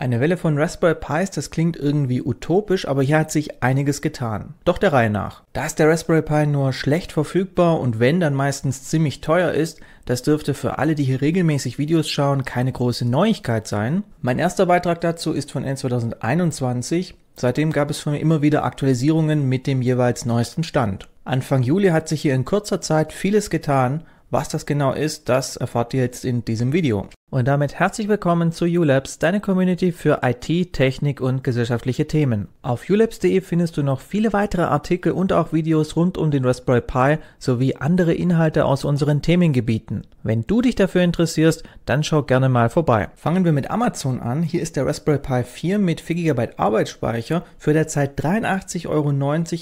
Eine Welle von Raspberry Pis, das klingt irgendwie utopisch, aber hier hat sich einiges getan. Doch der Reihe nach. Da ist der Raspberry Pi nur schlecht verfügbar und wenn, dann meistens ziemlich teuer ist, das dürfte für alle, die hier regelmäßig Videos schauen, keine große Neuigkeit sein. Mein erster Beitrag dazu ist von N 2021. Seitdem gab es von mir immer wieder Aktualisierungen mit dem jeweils neuesten Stand. Anfang Juli hat sich hier in kurzer Zeit vieles getan. Was das genau ist, das erfahrt ihr jetzt in diesem Video. Und damit herzlich willkommen zu ULabs, deine Community für IT, Technik und gesellschaftliche Themen. Auf ulabs.de findest du noch viele weitere Artikel und auch Videos rund um den Raspberry Pi sowie andere Inhalte aus unseren Themengebieten. Wenn du dich dafür interessierst, dann schau gerne mal vorbei. Fangen wir mit Amazon an. Hier ist der Raspberry Pi 4 mit 4 GB Arbeitsspeicher für derzeit 83,90 Euro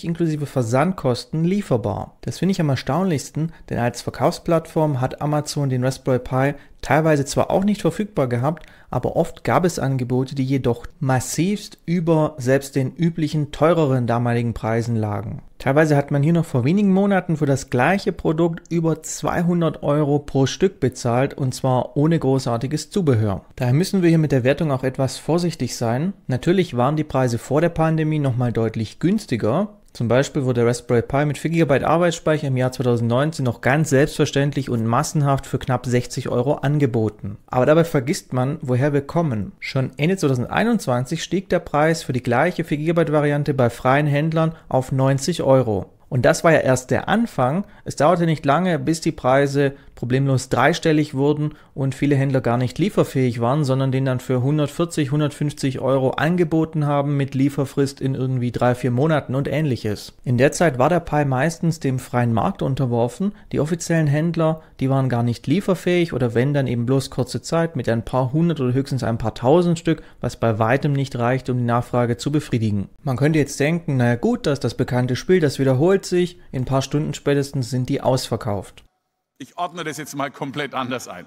inklusive Versandkosten lieferbar. Das finde ich am erstaunlichsten, denn als Verkaufsplattform hat Amazon den Raspberry Pi teilweise zwar auch nicht verfügbar gehabt, aber oft gab es Angebote, die jedoch massivst über selbst den üblichen teureren damaligen Preisen lagen. Teilweise hat man hier noch vor wenigen Monaten für das gleiche Produkt über 200 Euro pro Stück bezahlt und zwar ohne großartiges Zubehör. Daher müssen wir hier mit der Wertung auch etwas vorsichtig sein. Natürlich waren die Preise vor der Pandemie nochmal deutlich günstiger, zum Beispiel wurde der Raspberry Pi mit 4 GB Arbeitsspeicher im Jahr 2019 noch ganz selbstverständlich und massenhaft für knapp 60 Euro angeboten. Aber dabei vergisst man, woher wir kommen. Schon Ende 2021 stieg der Preis für die gleiche 4 GB Variante bei freien Händlern auf 90 Euro. Und das war ja erst der Anfang. Es dauerte nicht lange, bis die Preise problemlos dreistellig wurden und viele Händler gar nicht lieferfähig waren, sondern den dann für 140, 150 Euro angeboten haben mit Lieferfrist in irgendwie drei, vier Monaten und ähnliches. In der Zeit war der Pi meistens dem freien Markt unterworfen. Die offiziellen Händler, die waren gar nicht lieferfähig oder wenn dann eben bloß kurze Zeit mit ein paar hundert oder höchstens ein paar tausend Stück, was bei weitem nicht reicht, um die Nachfrage zu befriedigen. Man könnte jetzt denken, naja gut, das ist das bekannte Spiel, das wiederholt sich, in ein paar Stunden spätestens sind die ausverkauft. Ich ordne das jetzt mal komplett anders ein.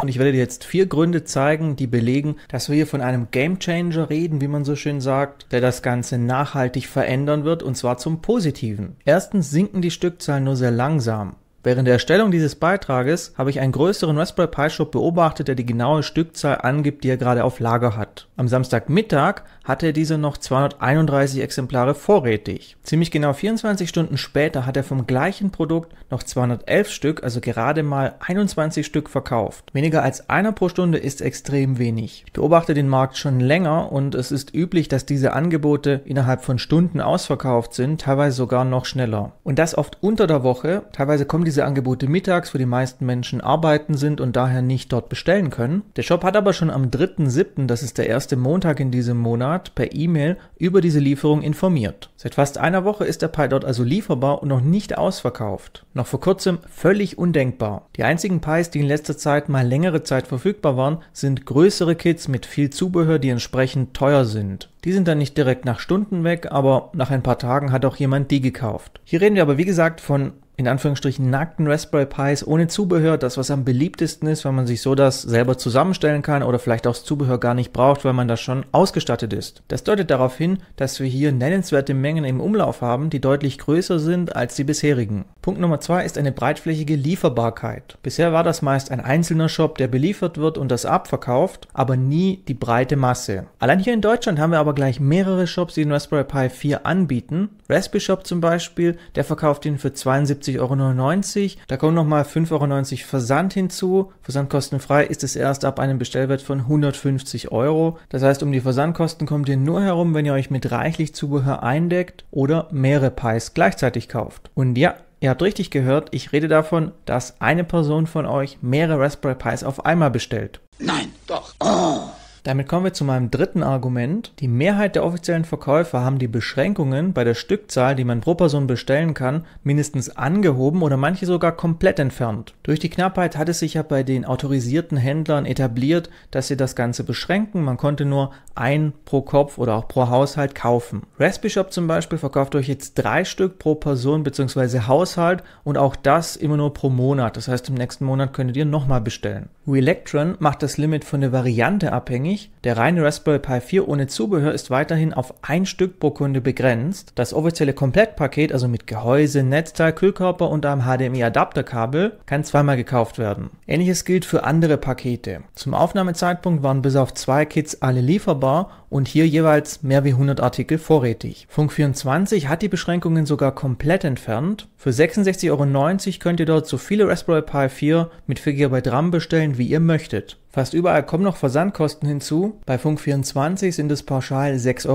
Und ich werde dir jetzt vier Gründe zeigen, die belegen, dass wir hier von einem Gamechanger reden, wie man so schön sagt, der das Ganze nachhaltig verändern wird und zwar zum Positiven. Erstens sinken die Stückzahlen nur sehr langsam. Während der Erstellung dieses Beitrages habe ich einen größeren Raspberry Pi Shop beobachtet, der die genaue Stückzahl angibt, die er gerade auf Lager hat. Am Samstagmittag hatte er diese noch 231 Exemplare vorrätig. Ziemlich genau 24 Stunden später hat er vom gleichen Produkt noch 211 Stück, also gerade mal 21 Stück verkauft. Weniger als einer pro Stunde ist extrem wenig. Ich beobachte den Markt schon länger und es ist üblich, dass diese Angebote innerhalb von Stunden ausverkauft sind, teilweise sogar noch schneller. Und das oft unter der Woche, teilweise kommen diese Angebote mittags wo die meisten Menschen arbeiten sind und daher nicht dort bestellen können. Der Shop hat aber schon am 3.7., das ist der erste Montag in diesem Monat, per E-Mail über diese Lieferung informiert. Seit fast einer Woche ist der Pi dort also lieferbar und noch nicht ausverkauft. Noch vor kurzem völlig undenkbar. Die einzigen Pies, die in letzter Zeit mal längere Zeit verfügbar waren, sind größere Kits mit viel Zubehör, die entsprechend teuer sind. Die sind dann nicht direkt nach Stunden weg, aber nach ein paar Tagen hat auch jemand die gekauft. Hier reden wir aber wie gesagt von in Anführungsstrichen nackten Raspberry Pis ohne Zubehör, das was am beliebtesten ist, wenn man sich so das selber zusammenstellen kann oder vielleicht auch das Zubehör gar nicht braucht, weil man da schon ausgestattet ist. Das deutet darauf hin, dass wir hier nennenswerte Mengen im Umlauf haben, die deutlich größer sind als die bisherigen. Punkt Nummer zwei ist eine breitflächige Lieferbarkeit. Bisher war das meist ein einzelner Shop, der beliefert wird und das abverkauft, aber nie die breite Masse. Allein hier in Deutschland haben wir aber gleich mehrere Shops, die den Raspberry Pi 4 anbieten. Raspi Shop zum Beispiel, der verkauft ihn für 72 49,90 Euro. Da kommen nochmal 5,90 Euro Versand hinzu. Versandkostenfrei ist es erst ab einem Bestellwert von 150 Euro. Das heißt, um die Versandkosten kommt ihr nur herum, wenn ihr euch mit reichlich Zubehör eindeckt oder mehrere Pies gleichzeitig kauft. Und ja, Ihr habt richtig gehört, ich rede davon, dass eine Person von euch mehrere Raspberry Pis auf einmal bestellt. Nein, doch. Oh. Damit kommen wir zu meinem dritten Argument. Die Mehrheit der offiziellen Verkäufer haben die Beschränkungen bei der Stückzahl, die man pro Person bestellen kann, mindestens angehoben oder manche sogar komplett entfernt. Durch die Knappheit hat es sich ja bei den autorisierten Händlern etabliert, dass sie das Ganze beschränken. Man konnte nur ein pro Kopf oder auch pro Haushalt kaufen. Raspishop zum Beispiel verkauft euch jetzt drei Stück pro Person bzw. Haushalt und auch das immer nur pro Monat. Das heißt, im nächsten Monat könntet ihr nochmal bestellen. Relectron macht das Limit von der Variante abhängig unabhängig. Der reine Raspberry Pi 4 ohne Zubehör ist weiterhin auf ein Stück pro Kunde begrenzt. Das offizielle Komplettpaket, also mit Gehäuse, Netzteil, Kühlkörper und einem HDMI-Adapterkabel, kann zweimal gekauft werden. Ähnliches gilt für andere Pakete. Zum Aufnahmezeitpunkt waren bis auf zwei Kits alle lieferbar und hier jeweils mehr wie 100 Artikel vorrätig. Funk24 hat die Beschränkungen sogar komplett entfernt. Für 66,90 Euro könnt ihr dort so viele Raspberry Pi 4 mit 4 GB RAM bestellen, wie ihr möchtet. Fast überall kommen noch Versandkosten hinzu, bei Funk24 sind es pauschal 6,90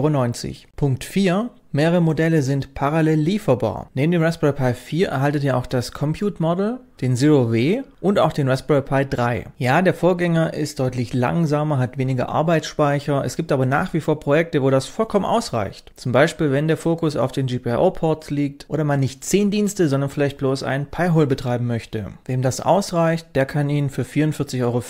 Euro. Punkt 4. Mehrere Modelle sind parallel lieferbar. Neben dem Raspberry Pi 4 erhaltet ihr auch das Compute Model, den Zero W und auch den Raspberry Pi 3. Ja, der Vorgänger ist deutlich langsamer, hat weniger Arbeitsspeicher. Es gibt aber nach wie vor Projekte, wo das vollkommen ausreicht. Zum Beispiel, wenn der Fokus auf den GPIO-Ports liegt oder man nicht 10 Dienste, sondern vielleicht bloß einen Pi-Hole betreiben möchte. Wem das ausreicht, der kann ihn für 44,50 Euro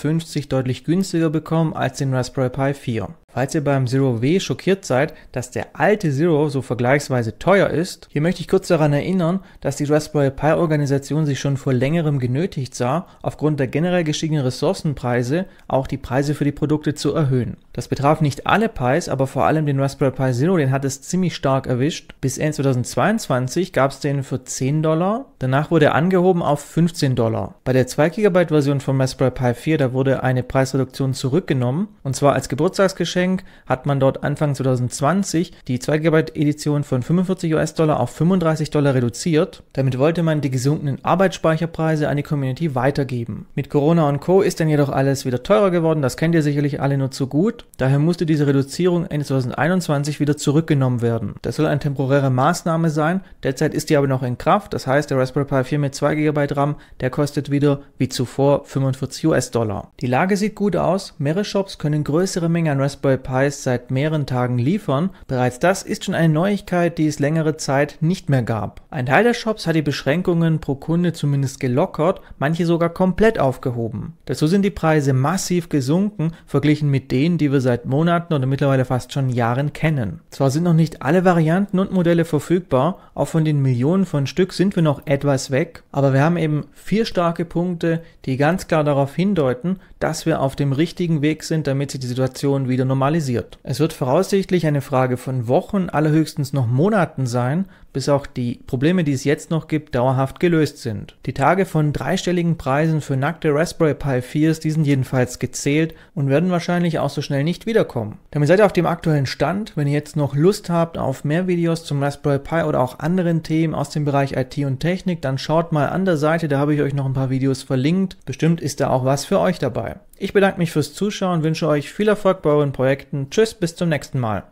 deutlich günstiger bekommen als den Raspberry Pi 4. Falls ihr beim Zero W schockiert seid, dass der alte Zero so vergleichsweise teuer ist, hier möchte ich kurz daran erinnern, dass die Raspberry Pi Organisation sich schon vor längerem längerem genötigt sah, aufgrund der generell gestiegenen Ressourcenpreise auch die Preise für die Produkte zu erhöhen. Das betraf nicht alle Pis, aber vor allem den Raspberry Pi Zero, den hat es ziemlich stark erwischt. Bis Ende 2022 gab es den für 10 Dollar, danach wurde er angehoben auf 15 Dollar. Bei der 2 GB Version von Raspberry Pi 4, da wurde eine Preisreduktion zurückgenommen und zwar als Geburtstagsgeschenk hat man dort Anfang 2020 die 2 GB Edition von 45 US-Dollar auf 35 Dollar reduziert. Damit wollte man die gesunkenen Arbeitsspeicherpreise Preise an die Community weitergeben. Mit Corona und Co. ist dann jedoch alles wieder teurer geworden, das kennt ihr sicherlich alle nur zu gut. Daher musste diese Reduzierung Ende 2021 wieder zurückgenommen werden. Das soll eine temporäre Maßnahme sein, derzeit ist die aber noch in Kraft, das heißt der Raspberry Pi 4 mit 2 GB RAM, der kostet wieder wie zuvor 45 US-Dollar. Die Lage sieht gut aus, mehrere Shops können größere Mengen an Raspberry Pis seit mehreren Tagen liefern, bereits das ist schon eine Neuigkeit, die es längere Zeit nicht mehr gab. Ein Teil der Shops hat die Beschränkungen pro Kunde zumindest gelöst, gelockert, manche sogar komplett aufgehoben. Dazu sind die Preise massiv gesunken, verglichen mit denen, die wir seit Monaten oder mittlerweile fast schon Jahren kennen. Zwar sind noch nicht alle Varianten und Modelle verfügbar, auch von den Millionen von Stück sind wir noch etwas weg, aber wir haben eben vier starke Punkte, die ganz klar darauf hindeuten, dass wir auf dem richtigen Weg sind, damit sich die Situation wieder normalisiert. Es wird voraussichtlich eine Frage von Wochen, allerhöchstens noch Monaten sein, bis auch die Probleme, die es jetzt noch gibt, dauerhaft gelöst sind. Die Tage von dreistelligen Preisen für nackte Raspberry Pi 4s, die sind jedenfalls gezählt und werden wahrscheinlich auch so schnell nicht wiederkommen. Damit seid ihr auf dem aktuellen Stand. Wenn ihr jetzt noch Lust habt auf mehr Videos zum Raspberry Pi oder auch anderen Themen aus dem Bereich IT und Technik, dann schaut mal an der Seite, da habe ich euch noch ein paar Videos verlinkt. Bestimmt ist da auch was für euch dabei. Ich bedanke mich fürs Zuschauen, wünsche euch viel Erfolg bei euren Projekten. Tschüss, bis zum nächsten Mal.